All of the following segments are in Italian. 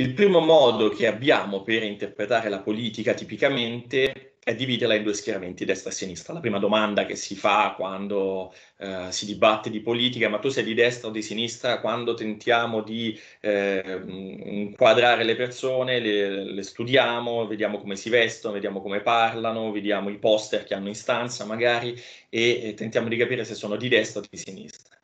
Il primo modo che abbiamo per interpretare la politica tipicamente è dividerla in due schieramenti, destra e sinistra. La prima domanda che si fa quando eh, si dibatte di politica è ma tu sei di destra o di sinistra? Quando tentiamo di eh, inquadrare le persone, le, le studiamo, vediamo come si vestono, vediamo come parlano, vediamo i poster che hanno in stanza magari e, e tentiamo di capire se sono di destra o di sinistra.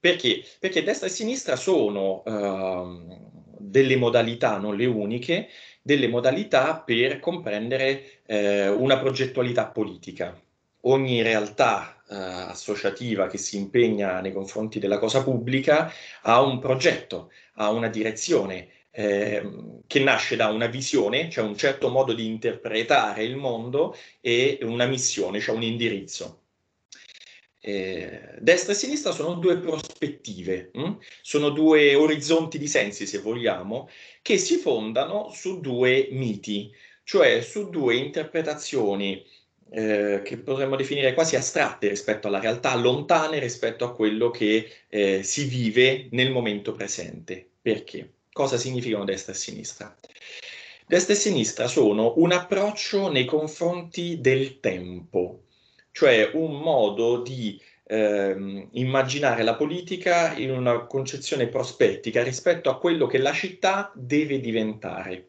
Perché? Perché destra e sinistra sono... Eh, delle modalità, non le uniche, delle modalità per comprendere eh, una progettualità politica. Ogni realtà eh, associativa che si impegna nei confronti della cosa pubblica ha un progetto, ha una direzione, eh, che nasce da una visione, cioè un certo modo di interpretare il mondo e una missione, cioè un indirizzo. Eh, destra e sinistra sono due prospettive, mh? Mm? sono due orizzonti di sensi, se vogliamo, che si fondano su due miti, cioè su due interpretazioni eh, che potremmo definire quasi astratte rispetto alla realtà, lontane rispetto a quello che eh, si vive nel momento presente. Perché? Cosa significano destra e sinistra? Destra e sinistra sono un approccio nei confronti del tempo, cioè un modo di Ehm, immaginare la politica in una concezione prospettica rispetto a quello che la città deve diventare.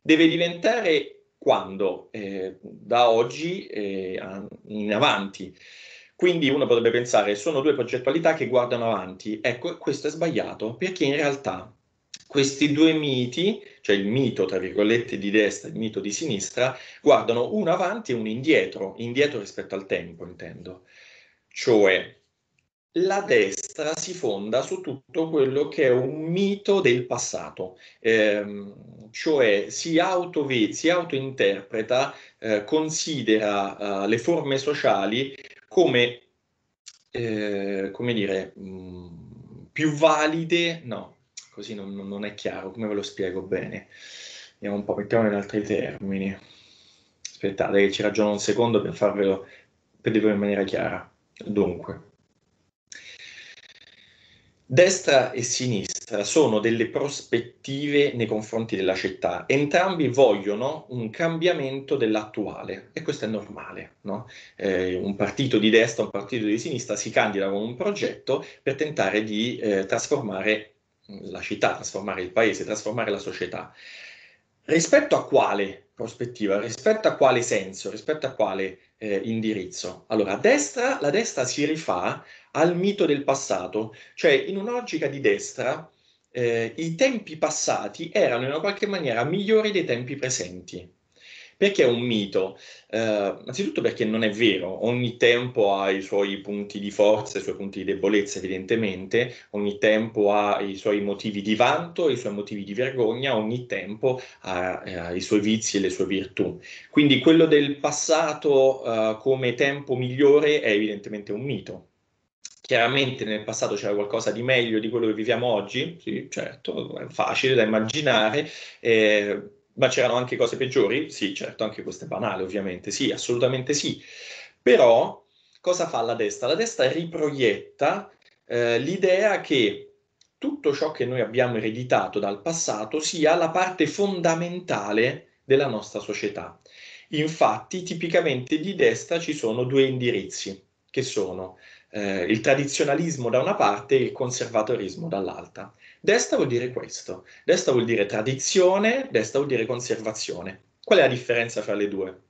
Deve diventare quando? Eh, da oggi eh, in avanti. Quindi uno potrebbe pensare, sono due progettualità che guardano avanti. Ecco, questo è sbagliato, perché in realtà questi due miti, cioè il mito tra virgolette di destra e il mito di sinistra, guardano uno avanti e uno indietro, indietro rispetto al tempo intendo. Cioè la destra si fonda su tutto quello che è un mito del passato, ehm, cioè si, autove- si autointerpreta, eh, considera eh, le forme sociali come, eh, come dire, mh, mm, più valide, no, così non, non, è chiaro, come ve lo spiego bene? Vediamo un po', mettiamolo in altri termini. Aspettate che ci ragiono un secondo per farvelo, per dirvelo in maniera chiara. Dunque, destra e sinistra sono delle prospettive nei confronti della città. Entrambi vogliono un cambiamento dell'attuale e questo è normale. No? Eh, un partito di destra, un partito di sinistra si candida con un progetto per tentare di eh, trasformare la città, trasformare il paese, trasformare la società. Rispetto a quale prospettiva, rispetto a quale senso, rispetto a quale eh, indirizzo? Allora, a destra, la destra si rifà al mito del passato, cioè in un'ogica di destra eh, i tempi passati erano in una qualche maniera migliori dei tempi presenti. Perché è un mito? Eh, anzitutto perché non è vero, ogni tempo ha i suoi punti di forza, i suoi punti di debolezza evidentemente, ogni tempo ha i suoi motivi di vanto, i suoi motivi di vergogna, ogni tempo ha, eh, i suoi vizi e le sue virtù. Quindi quello del passato eh, come tempo migliore è evidentemente un mito, Chiaramente nel passato c'era qualcosa di meglio di quello che viviamo oggi, sì, certo, è facile da immaginare, eh, ma c'erano anche cose peggiori? Sì, certo, anche questo è banale ovviamente, sì, assolutamente sì. Però cosa fa la destra? La destra riproietta eh, l'idea che tutto ciò che noi abbiamo ereditato dal passato sia la parte fondamentale della nostra società. Infatti, tipicamente di destra ci sono due indirizzi, che sono eh, il tradizionalismo da una parte e il conservatorismo dall'altra. Desta vuol dire questo, destra vuol dire tradizione, destra vuol dire conservazione. Qual è la differenza fra le due?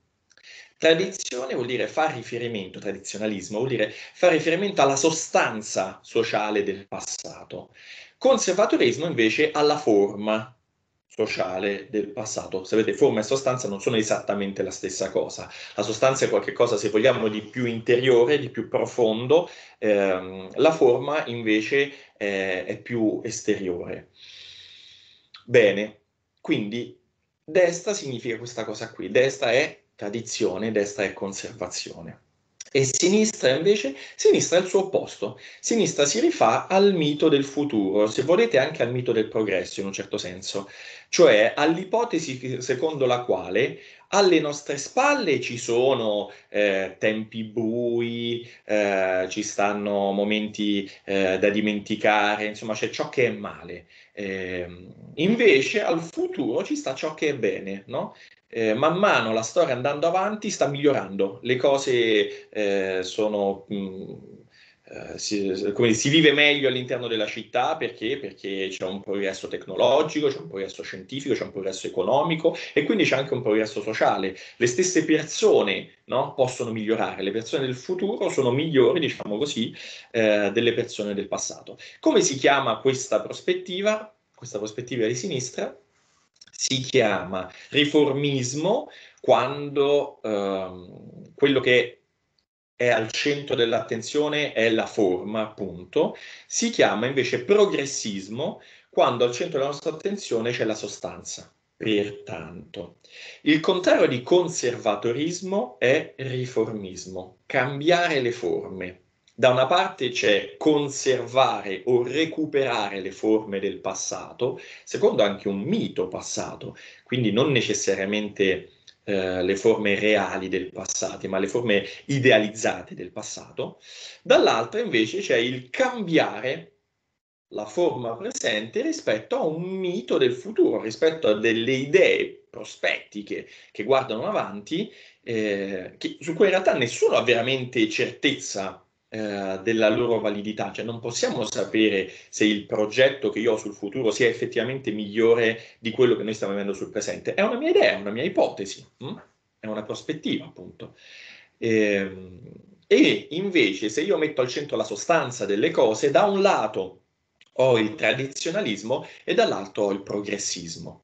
Tradizione vuol dire fare riferimento, tradizionalismo vuol dire fare riferimento alla sostanza sociale del passato. Conservatorismo invece alla forma sociale del passato. Sapete, forma e sostanza non sono esattamente la stessa cosa. La sostanza è qualcosa, se vogliamo, di più interiore, di più profondo. Eh, la forma invece eh, è più esteriore. Bene, quindi desta significa questa cosa qui, desta è tradizione, desta è conservazione. E sinistra invece? Sinistra è il suo opposto. Sinistra si rifà al mito del futuro, se volete anche al mito del progresso in un certo senso, cioè all'ipotesi secondo la quale alle nostre spalle ci sono eh, tempi bui, eh, ci stanno momenti eh, da dimenticare, insomma c'è ciò che è male. Ehm, invece al futuro ci sta ciò che è bene, no? eh, man mano la storia andando avanti sta migliorando, le cose eh, sono... Mh, mm, eh, si, come, si, vive meglio all'interno della città perché? perché c'è un progresso tecnologico, c'è un progresso scientifico, c'è un progresso economico e quindi c'è anche un progresso sociale. Le stesse persone no, possono migliorare, le persone del futuro sono migliori, diciamo così, eh, delle persone del passato. Come si chiama questa prospettiva? Questa prospettiva di sinistra si chiama riformismo quando ehm, quello che è al centro dell'attenzione è la forma, appunto, si chiama invece progressismo quando al centro della nostra attenzione c'è la sostanza. Pertanto, il contrario di conservatorismo è riformismo, cambiare le forme. Da una parte c'è conservare o recuperare le forme del passato, secondo anche un mito passato, quindi non necessariamente eh, le forme reali del passato, ma le forme idealizzate del passato. Dall'altra invece c'è il cambiare la forma presente rispetto a un mito del futuro, rispetto a delle idee prospettiche che guardano avanti, eh, che, su cui in realtà nessuno ha veramente certezza eh, della loro validità, cioè non possiamo sapere se il progetto che io ho sul futuro sia effettivamente migliore di quello che noi stiamo avendo sul presente. È una mia idea, è una mia ipotesi, mh? Mm? è una prospettiva, appunto. E, ehm, e invece, se io metto al centro la sostanza delle cose, da un lato ho il tradizionalismo e dall'altro ho il progressismo.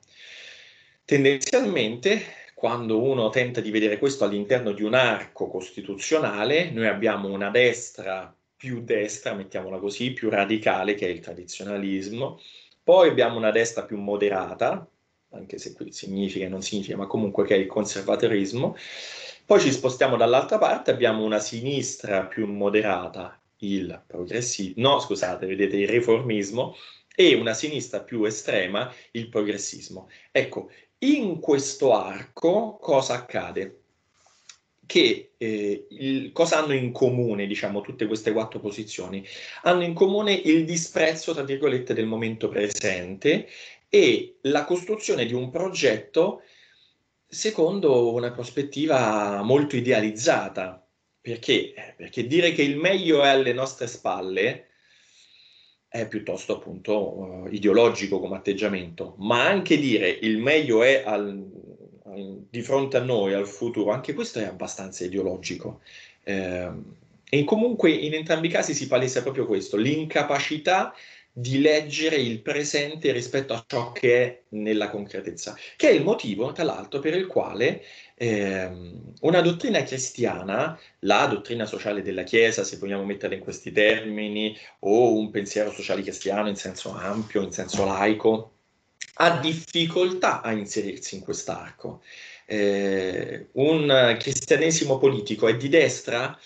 Tendenzialmente quando uno tenta di vedere questo all'interno di un arco costituzionale, noi abbiamo una destra più destra, mettiamola così, più radicale che è il tradizionalismo, poi abbiamo una destra più moderata, anche se qui significa e non significa, ma comunque che è il conservatorismo, poi ci spostiamo dall'altra parte, abbiamo una sinistra più moderata, il progressismo, no scusate, vedete il riformismo, e una sinistra più estrema, il progressismo. Ecco, in questo arco cosa accade? Che eh, il, cosa hanno in comune, diciamo, tutte queste quattro posizioni? Hanno in comune il disprezzo, tra virgolette, del momento presente e la costruzione di un progetto secondo una prospettiva molto idealizzata. Perché? Eh, perché dire che il meglio è alle nostre spalle è piuttosto appunto eh, ideologico come atteggiamento, ma anche dire il meglio è al, al, di fronte a noi, al futuro, anche questo è abbastanza ideologico. Eh, e comunque in entrambi i casi si palese proprio questo, l'incapacità di di leggere il presente rispetto a ciò che è nella concretezza, che è il motivo, tra l'altro, per il quale ehm, una dottrina cristiana, la dottrina sociale della Chiesa, se vogliamo metterla in questi termini, o un pensiero sociale cristiano in senso ampio, in senso laico, ha difficoltà a inserirsi in quest'arco. Eh, un cristianesimo politico è di destra?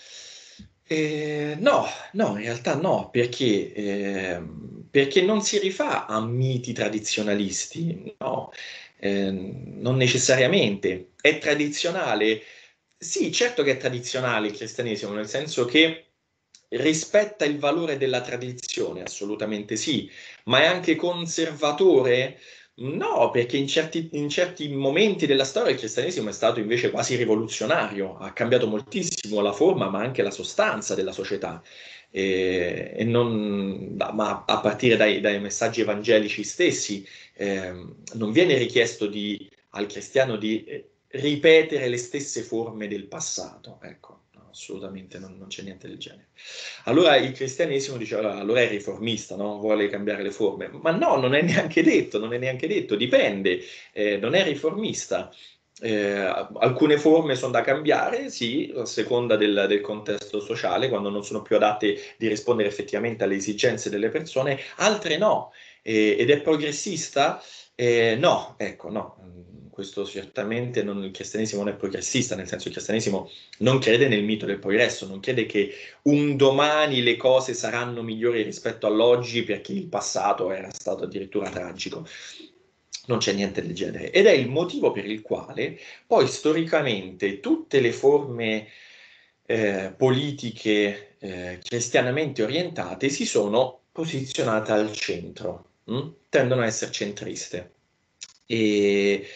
Eh, no, no, in realtà no, perché eh, perché non si rifà a miti tradizionalisti, no, eh, non necessariamente. È tradizionale? Sì, certo che è tradizionale il cristianesimo, nel senso che rispetta il valore della tradizione, assolutamente sì, ma è anche conservatore? No, perché in certi, in certi, momenti della storia il cristianesimo è stato invece quasi rivoluzionario, ha cambiato moltissimo la forma ma anche la sostanza della società eh, e non, ma a partire dai, dai messaggi evangelici stessi, eh, non viene richiesto di, al cristiano di eh, ripetere le stesse forme del passato. Ecco, no, assolutamente non, non, c'è niente del genere. Allora il cristianesimo dice, allora è riformista, no? vuole cambiare le forme. Ma no, non è neanche detto, non è neanche detto, dipende, eh, non è riformista eh, alcune forme sono da cambiare, sì, a seconda del, del, contesto sociale, quando non sono più adatte di rispondere effettivamente alle esigenze delle persone, altre no. Eh, ed è progressista? Eh, no, ecco, no. Mm, questo certamente non, il cristianesimo non è progressista, nel senso che il cristianesimo non crede nel mito del progresso, non crede che un domani le cose saranno migliori rispetto all'oggi perché il passato era stato addirittura tragico non c'è niente del genere. Ed è il motivo per il quale poi storicamente tutte le forme eh, politiche eh, cristianamente orientate si sono posizionate al centro, mh? Hm? tendono a essere centriste. E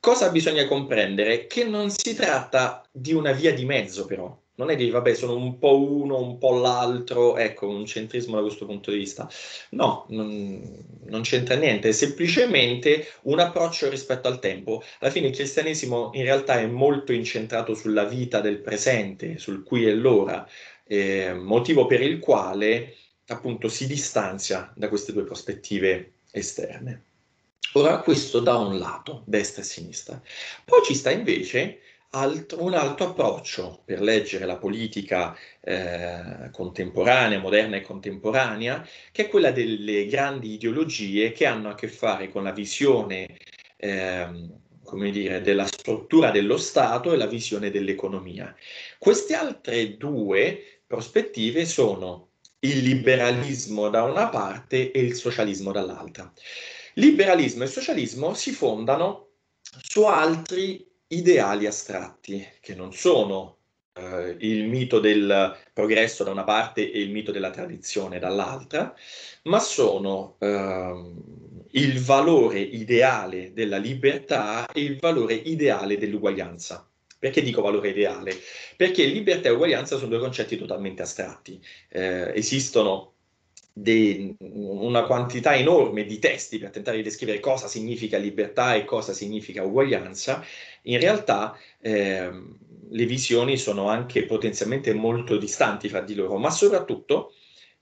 cosa bisogna comprendere? Che non si tratta di una via di mezzo, però non è di vabbè, sono un po' uno, un po' l'altro, ecco, un centrismo da questo punto di vista. No, non, non c'entra niente, è semplicemente un approccio rispetto al tempo. Alla fine il cristianesimo in realtà è molto incentrato sulla vita del presente, sul qui e l'ora, eh, motivo per il quale appunto si distanzia da queste due prospettive esterne. Ora questo da un lato, destra e sinistra. Poi ci sta invece alt- un altro approccio per leggere la politica eh, contemporanea, moderna e contemporanea, che è quella delle grandi ideologie che hanno a che fare con la visione eh, come dire, della struttura dello Stato e la visione dell'economia. Queste altre due prospettive sono il liberalismo da una parte e il socialismo dall'altra. Liberalismo e socialismo si fondano su altri ideali astratti, che non sono eh, il mito del progresso da una parte e il mito della tradizione dall'altra, ma sono eh, il valore ideale della libertà e il valore ideale dell'uguaglianza. Perché dico valore ideale? Perché libertà e uguaglianza sono due concetti totalmente astratti. Eh, esistono dei, una quantità enorme di testi per tentare di descrivere cosa significa libertà e cosa significa uguaglianza, in realtà eh, le visioni sono anche potenzialmente molto distanti fra di loro, ma soprattutto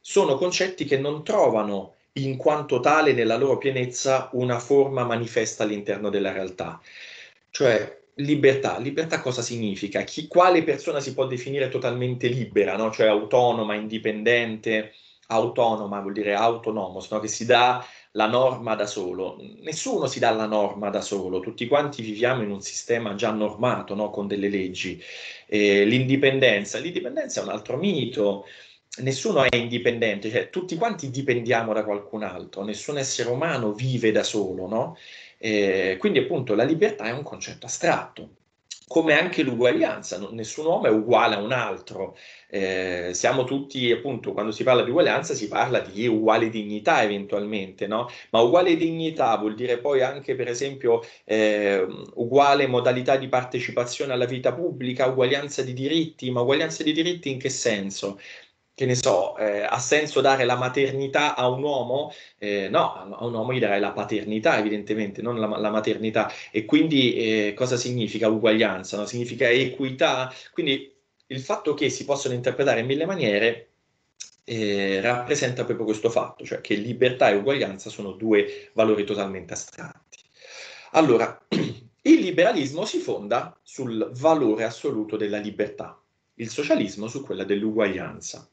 sono concetti che non trovano in quanto tale nella loro pienezza una forma manifesta all'interno della realtà. Cioè, libertà, libertà cosa significa? Chi, quale persona si può definire totalmente libera, no? cioè autonoma, indipendente? autonoma vuol dire autonomos, no? che si dà la norma da solo. Nessuno si dà la norma da solo, tutti quanti viviamo in un sistema già normato, no? con delle leggi. Eh, l'indipendenza, l'indipendenza è un altro mito, nessuno è indipendente, cioè tutti quanti dipendiamo da qualcun altro, nessun essere umano vive da solo, no? eh, quindi appunto la libertà è un concetto astratto, come anche l'uguaglianza, nessun uomo è uguale a un altro, eh, siamo tutti, appunto, quando si parla di uguaglianza si parla di uguale dignità eventualmente, no? Ma uguale dignità vuol dire poi anche, per esempio, eh, uguale modalità di partecipazione alla vita pubblica, uguaglianza di diritti, ma uguaglianza di diritti in che senso? che ne so, eh, ha senso dare la maternità a un uomo? Eh, no, a un uomo gli darei la paternità, evidentemente, non la, la maternità. E quindi eh, cosa significa uguaglianza? No? Significa equità? Quindi il fatto che si possono interpretare in mille maniere eh, rappresenta proprio questo fatto, cioè che libertà e uguaglianza sono due valori totalmente astratti. Allora, il liberalismo si fonda sul valore assoluto della libertà il socialismo su quella dell'uguaglianza.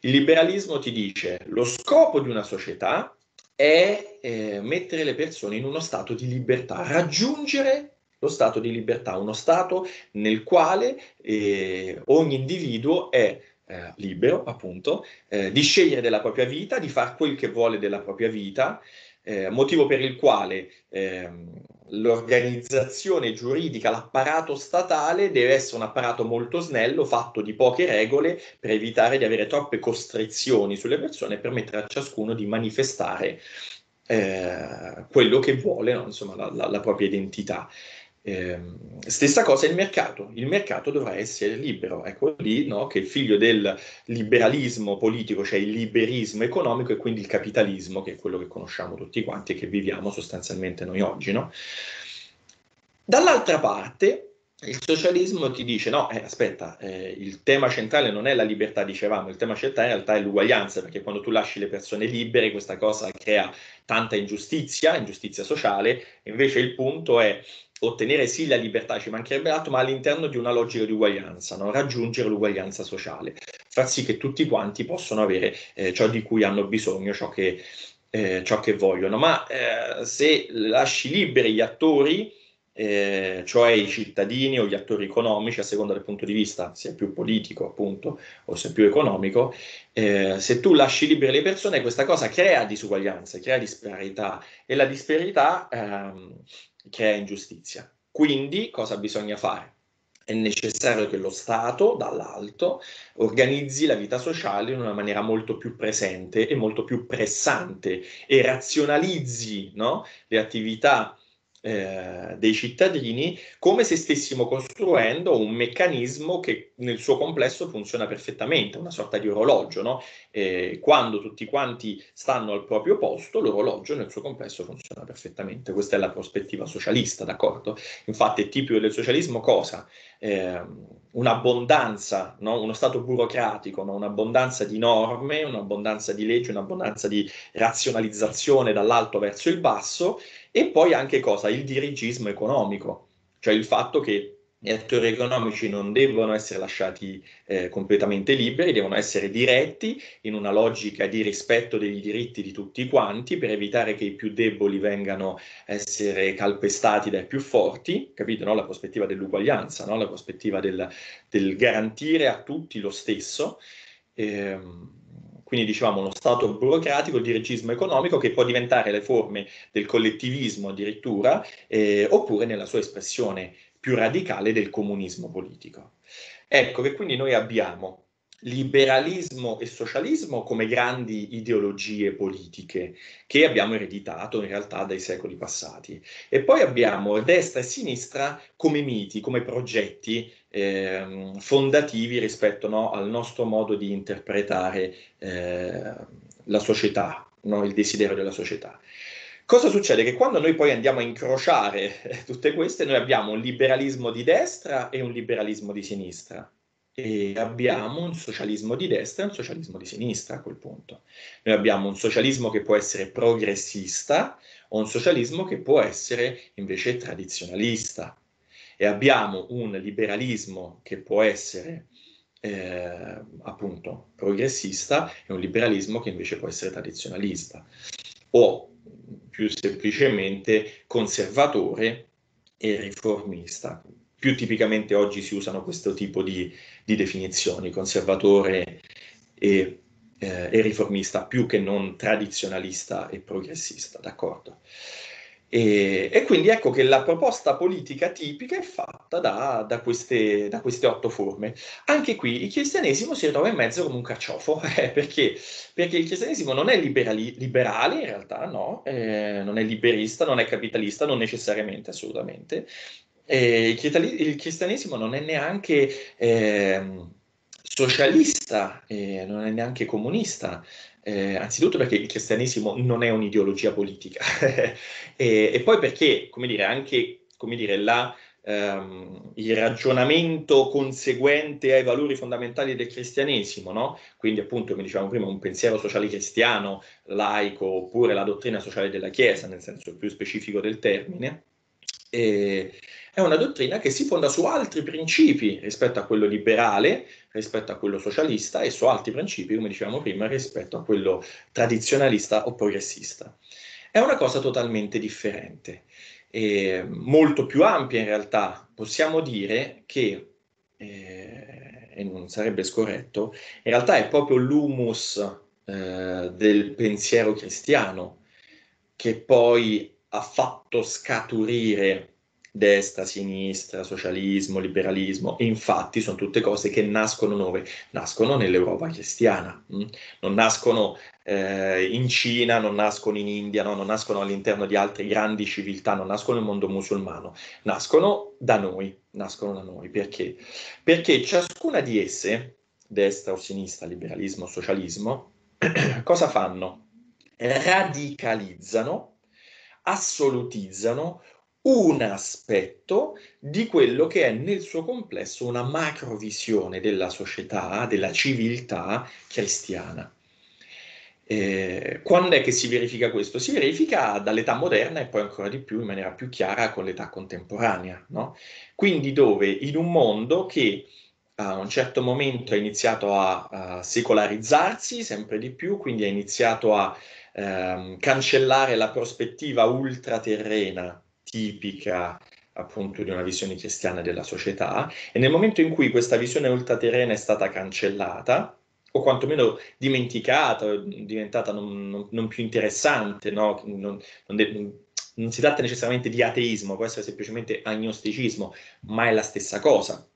Il liberalismo ti dice lo scopo di una società è eh, mettere le persone in uno stato di libertà, raggiungere lo stato di libertà, uno stato nel quale eh, ogni individuo è eh, libero, appunto, eh, di scegliere della propria vita, di fare quel che vuole della propria vita eh, motivo per il quale ehm, l'organizzazione giuridica, l'apparato statale deve essere un apparato molto snello, fatto di poche regole per evitare di avere troppe costrizioni sulle persone e permettere a ciascuno di manifestare eh, quello che vuole, no? insomma, la, la, la propria identità. Ehm, stessa cosa il mercato, il mercato dovrà essere libero, ecco lì no, che il figlio del liberalismo politico, cioè il liberismo economico e quindi il capitalismo, che è quello che conosciamo tutti quanti e che viviamo sostanzialmente noi oggi. No? Dall'altra parte il socialismo ti dice no, eh, aspetta, eh, il tema centrale non è la libertà, dicevamo, il tema centrale in realtà è l'uguaglianza, perché quando tu lasci le persone libere questa cosa crea tanta ingiustizia, ingiustizia sociale, invece il punto è ottenere sì la libertà, ci mancherebbe altro, ma all'interno di una logica di uguaglianza, no? raggiungere l'uguaglianza sociale, far sì che tutti quanti possano avere eh, ciò di cui hanno bisogno, ciò che, eh, ciò che vogliono. Ma eh, se lasci liberi gli attori, eh, cioè i cittadini o gli attori economici, a seconda del punto di vista, se è più politico appunto o se è più economico, eh, se tu lasci libere le persone questa cosa crea disuguaglianze, crea disparità e la disparità ehm, crea ingiustizia. Quindi cosa bisogna fare? È necessario che lo Stato, dall'alto, organizzi la vita sociale in una maniera molto più presente e molto più pressante e razionalizzi no? le attività eh, dei cittadini come se stessimo costruendo un meccanismo che nel suo complesso funziona perfettamente, una sorta di orologio, no? eh, quando tutti quanti stanno al proprio posto, l'orologio nel suo complesso funziona perfettamente. Questa è la prospettiva socialista, d'accordo? Infatti è tipico del socialismo cosa? Eh, un'abbondanza, no? uno stato burocratico, no? un'abbondanza di norme, un'abbondanza di leggi, un'abbondanza di razionalizzazione dall'alto verso il basso e poi anche cosa? Il dirigismo economico, cioè il fatto che gli attori economici non devono essere lasciati eh, completamente liberi, devono essere diretti in una logica di rispetto dei diritti di tutti quanti per evitare che i più deboli vengano essere calpestati dai più forti, capito? No? La prospettiva dell'uguaglianza, no? la prospettiva del, del, garantire a tutti lo stesso. Eh, quindi dicevamo uno stato burocratico, il dirigismo economico che può diventare le forme del collettivismo addirittura, eh, oppure nella sua espressione più radicale del comunismo politico. Ecco che quindi noi abbiamo liberalismo e socialismo come grandi ideologie politiche che abbiamo ereditato in realtà dai secoli passati. E poi abbiamo destra e sinistra come miti, come progetti eh, fondativi rispetto no, al nostro modo di interpretare eh, la società, no, il desiderio della società. Cosa succede? Che quando noi poi andiamo a incrociare tutte queste, noi abbiamo un liberalismo di destra e un liberalismo di sinistra e abbiamo un socialismo di destra e un socialismo di sinistra a quel punto. Noi abbiamo un socialismo che può essere progressista o un socialismo che può essere invece tradizionalista e abbiamo un liberalismo che può essere eh, appunto progressista e un liberalismo che invece può essere tradizionalista o più semplicemente conservatore e riformista, più tipicamente oggi si usano questo tipo di, di definizioni, conservatore e, eh, e, riformista, più che non tradizionalista e progressista, d'accordo? E, e, quindi ecco che la proposta politica tipica è fatta da, da, queste, da, queste, otto forme. Anche qui il cristianesimo si ritrova in mezzo come un carciofo, eh, perché? perché? il cristianesimo non è liberali, liberale, in realtà no, eh, non è liberista, non è capitalista, non necessariamente, assolutamente, eh, il cristianesimo non è neanche eh, socialista, eh, non è neanche comunista. Eh, anzitutto perché il cristianesimo non è un'ideologia politica e, e, poi perché, come dire, anche come dire, la, ehm, il ragionamento conseguente ai valori fondamentali del cristianesimo, no? quindi appunto, come dicevamo prima, un pensiero sociale cristiano, laico, oppure la dottrina sociale della Chiesa, nel senso più specifico del termine, e è una dottrina che si fonda su altri principi rispetto a quello liberale, rispetto a quello socialista e su altri principi, come dicevamo prima, rispetto a quello tradizionalista o progressista. È una cosa totalmente differente, molto più ampia in realtà. Possiamo dire che, eh, e non sarebbe scorretto, in realtà è proprio l'humus eh, del pensiero cristiano che poi ha fatto scaturire destra, sinistra, socialismo, liberalismo, infatti sono tutte cose che nascono nuove, nascono nell'Europa cristiana, mh? Mm? non nascono eh, in Cina, non nascono in India, no? non nascono all'interno di altre grandi civiltà, non nascono nel mondo musulmano, nascono da noi, nascono da noi, perché? Perché ciascuna di esse, destra o sinistra, liberalismo o socialismo, cosa fanno? Radicalizzano assolutizzano un aspetto di quello che è nel suo complesso una macrovisione della società, della civiltà cristiana. Eh, quando è che si verifica questo? Si verifica dall'età moderna e poi ancora di più in maniera più chiara con l'età contemporanea, no? Quindi dove in un mondo che a un certo momento è iniziato a, a secolarizzarsi sempre di più, quindi ha iniziato a ehm, cancellare la prospettiva ultraterrena tipica appunto di una visione cristiana della società e nel momento in cui questa visione ultraterrena è stata cancellata o quantomeno dimenticata, diventata non, non, non più interessante, no? non, de- non si tratta necessariamente di ateismo, può essere semplicemente agnosticismo, ma è la stessa cosa.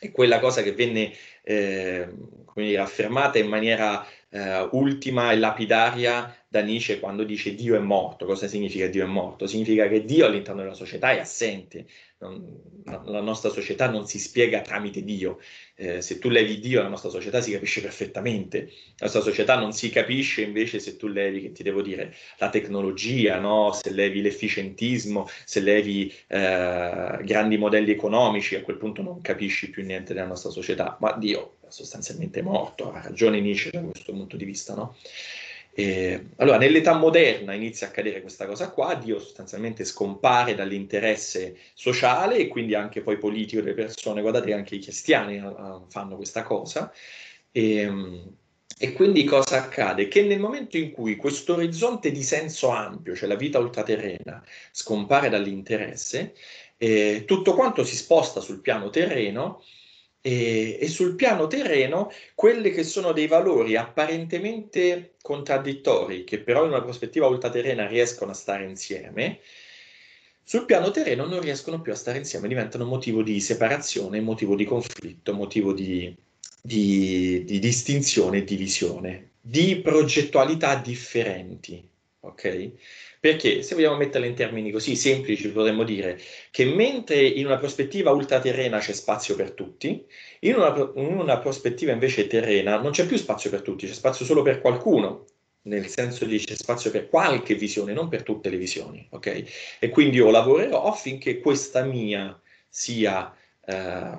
È quella cosa che venne eh, dire, affermata in maniera eh, ultima e lapidaria da Nietzsche quando dice Dio è morto. Cosa significa Dio è morto? Significa che Dio all'interno della società è assente, non, la nostra società non si spiega tramite Dio. Eh, se tu levi Dio, la nostra società si capisce perfettamente. La nostra società non si capisce invece se tu levi, che ti devo dire, la tecnologia, no? se levi l'efficientismo, se levi eh, grandi modelli economici, a quel punto non capisci più niente della nostra società. Ma Dio è sostanzialmente morto, ha ragione Nietzsche da questo punto di vista. No? Eh, allora, nell'età moderna inizia a accadere questa cosa qua, Dio sostanzialmente scompare dall'interesse sociale e quindi anche poi politico delle persone, guardate anche i cristiani uh, fanno questa cosa, e, ehm, e, quindi cosa accade? Che nel momento in cui questo orizzonte di senso ampio, cioè la vita ultraterrena, scompare dall'interesse, eh, tutto quanto si sposta sul piano terreno, e, e, sul piano terreno, quelli che sono dei valori apparentemente contraddittori, che però in una prospettiva ultraterrena riescono a stare insieme, sul piano terreno non riescono più a stare insieme, diventano motivo di separazione, motivo di conflitto, motivo di, di, di distinzione e divisione, di progettualità differenti ok? Perché se vogliamo metterla in termini così semplici, potremmo dire che mentre in una prospettiva ultraterrena c'è spazio per tutti, in una, in una prospettiva invece terrena non c'è più spazio per tutti, c'è spazio solo per qualcuno, nel senso di c'è spazio per qualche visione, non per tutte le visioni, ok? E quindi io lavorerò affinché questa mia sia, eh,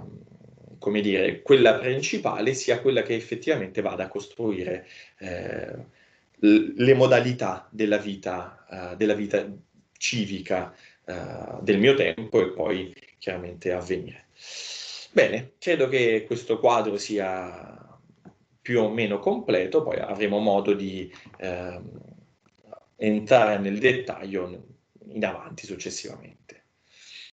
come dire, quella principale, sia quella che effettivamente vada a costruire eh, le modalità della vita, uh, della vita civica uh, del mio tempo e poi chiaramente avvenire. Bene, credo che questo quadro sia più o meno completo, poi avremo modo di uh, entrare nel dettaglio in avanti successivamente.